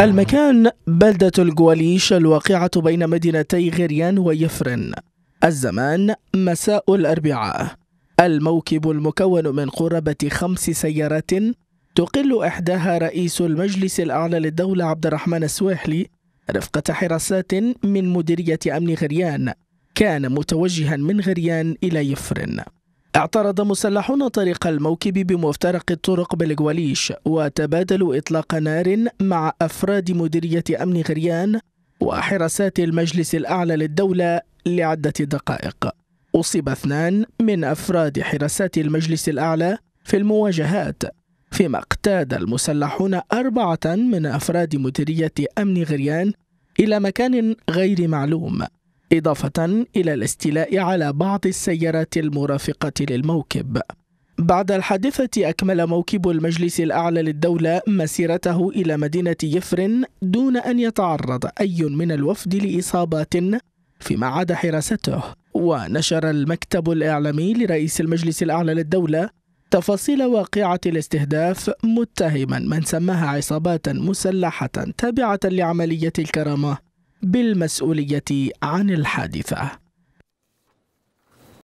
المكان بلدة الجواليش الواقعة بين مدينتي غريان ويفرن الزمان مساء الأربعاء الموكب المكون من قرابة خمس سيارات تقل إحداها رئيس المجلس الأعلى للدولة عبد الرحمن السويحلي رفقة حراسات من مديرية أمن غريان كان متوجها من غريان إلى يفرن اعترض مسلحون طريق الموكب بمفترق الطرق بالجواليش وتبادلوا إطلاق نار مع أفراد مديرية أمن غريان وحراسات المجلس الأعلى للدولة لعدة دقائق أصيب اثنان من أفراد حراسات المجلس الأعلى في المواجهات فيما اقتاد المسلحون أربعة من أفراد مديرية أمن غريان إلى مكان غير معلوم إضافة إلى الاستيلاء على بعض السيارات المرافقة للموكب بعد الحادثة أكمل موكب المجلس الأعلى للدولة مسيرته إلى مدينة يفرن دون أن يتعرض أي من الوفد لإصابات فيما عدا حراسته ونشر المكتب الإعلامي لرئيس المجلس الأعلى للدولة تفاصيل واقعة الاستهداف متهما من سماها عصابات مسلحة تابعة لعملية الكرامة بالمسؤولية عن الحادثة